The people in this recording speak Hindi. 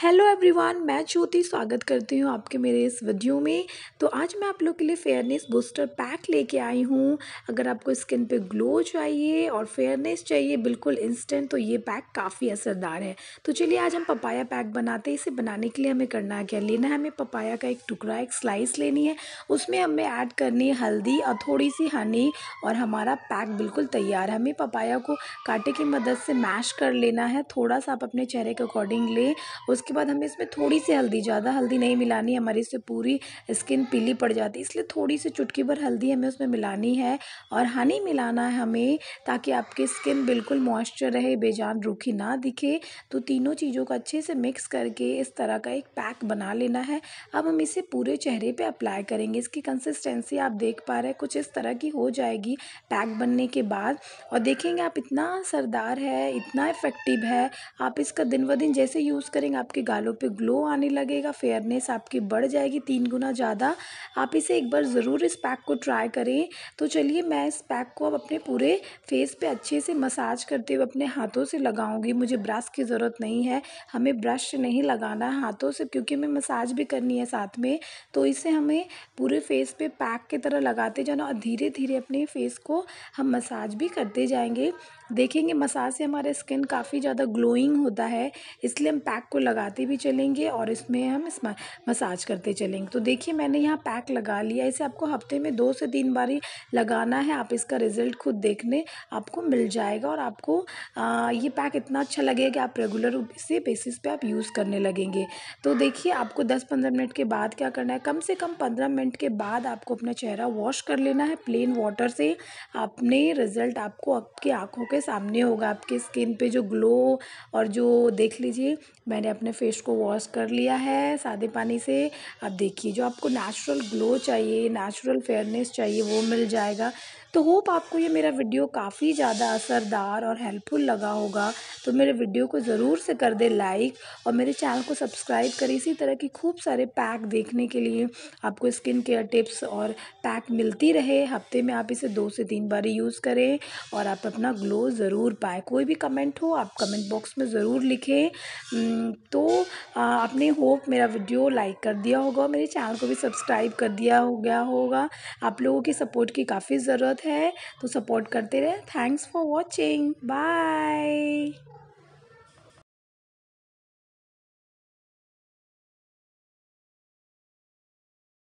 हेलो एवरीवन मैं ज्योति स्वागत करती हूँ आपके मेरे इस वीडियो में तो आज मैं आप लोग के लिए फेयरनेस बूस्टर पैक लेके आई हूँ अगर आपको स्किन पे ग्लो चाहिए और फेयरनेस चाहिए बिल्कुल इंस्टेंट तो ये पैक काफ़ी असरदार है तो चलिए आज हम पपाया पैक बनाते हैं इसे बनाने के लिए हमें करना क्या लेना है हमें पपाया का एक टुकड़ा एक स्लाइस लेनी है उसमें हमें ऐड करनी है हल्दी और थोड़ी सी हनी और हमारा पैक बिल्कुल तैयार है हमें पपाया को कांटे की मदद से मैश कर लेना है थोड़ा सा आप अपने चेहरे के अकॉर्डिंग लें उस उसके बाद हमें इसमें थोड़ी सी हल्दी ज़्यादा हल्दी नहीं मिलानी हमारी इससे पूरी स्किन पीली पड़ जाती है इसलिए थोड़ी सी चुटकी भर हल्दी हमें उसमें मिलानी है और हनी मिलाना है हमें ताकि आपकी स्किन बिल्कुल मॉइस्चर रहे बेजान रूखी ना दिखे तो तीनों चीज़ों को अच्छे से मिक्स करके इस तरह का एक पैक बना लेना है अब हम इसे पूरे चेहरे पर अप्लाई करेंगे इसकी कंसिस्टेंसी आप देख पा रहे हैं कुछ इस तरह की हो जाएगी पैक बनने के बाद और देखेंगे आप इतना सरदार है इतना इफ़ेक्टिव है आप इसका दिन ब दिन जैसे यूज़ करेंगे आपके आपके गालों पे ग्लो आने लगेगा फेयरनेस आपकी बढ़ जाएगी तीन गुना ज़्यादा आप इसे एक बार ज़रूर इस पैक को ट्राई करें तो चलिए मैं इस पैक को अब अपने पूरे फेस पे अच्छे से मसाज करते हुए अपने हाथों से लगाऊंगी मुझे ब्रश की ज़रूरत नहीं है हमें ब्रश नहीं लगाना है हाथों से क्योंकि हमें मसाज भी करनी है साथ में तो इसे हमें पूरे फेस पे पैक की तरह लगाते जाना और धीरे धीरे अपने फेस को हम मसाज भी करते जाएंगे देखेंगे मसाज से हमारा स्किन काफ़ी ज़्यादा ग्लोइंग होता है इसलिए हम पैक को लगा लगाते भी चलेंगे और इसमें हम मसाज करते चलेंगे तो देखिए मैंने यहाँ पैक लगा लिया इसे आपको हफ्ते में दो से तीन बार ही लगाना है आप इसका रिज़ल्ट खुद देखने आपको मिल जाएगा और आपको आ, ये पैक इतना अच्छा लगेगा कि आप रेगुलर इसे बेसिस पे आप यूज़ करने लगेंगे तो देखिए आपको दस पंद्रह मिनट के बाद क्या करना है कम से कम पंद्रह मिनट के बाद आपको अपना चेहरा वॉश कर लेना है प्लेन वाटर से आपने रिज़ल्ट आपको आपकी आँखों के सामने होगा आपके स्किन पर जो ग्लो और जो देख लीजिए मैंने अपने आपने फेस को वॉश कर लिया है सादे पानी से अब देखिए जो आपको नेचुरल ग्लो चाहिए नेचुरल फेयरनेस चाहिए वो मिल जाएगा तो होप आपको ये मेरा वीडियो काफ़ी ज़्यादा असरदार और हेल्पफुल लगा होगा तो मेरे वीडियो को ज़रूर से कर दे लाइक और मेरे चैनल को सब्सक्राइब करें इसी तरह की खूब सारे पैक देखने के लिए आपको स्किन केयर टिप्स और पैक मिलती रहे हफ्ते में आप इसे दो से तीन बार यूज़ करें और आप अपना ग्लो ज़रूर पाए कोई भी कमेंट हो आप कमेंट बॉक्स में ज़रूर लिखें तो आपने होप मेरा वीडियो लाइक कर दिया होगा मेरे चैनल को भी सब्सक्राइब कर दिया हो गया होगा आप लोगों की सपोर्ट की काफ़ी ज़रूरत ज़रूरत है तो सपोर्ट करते रहें थैंक्स फॉर वॉचिंग बाय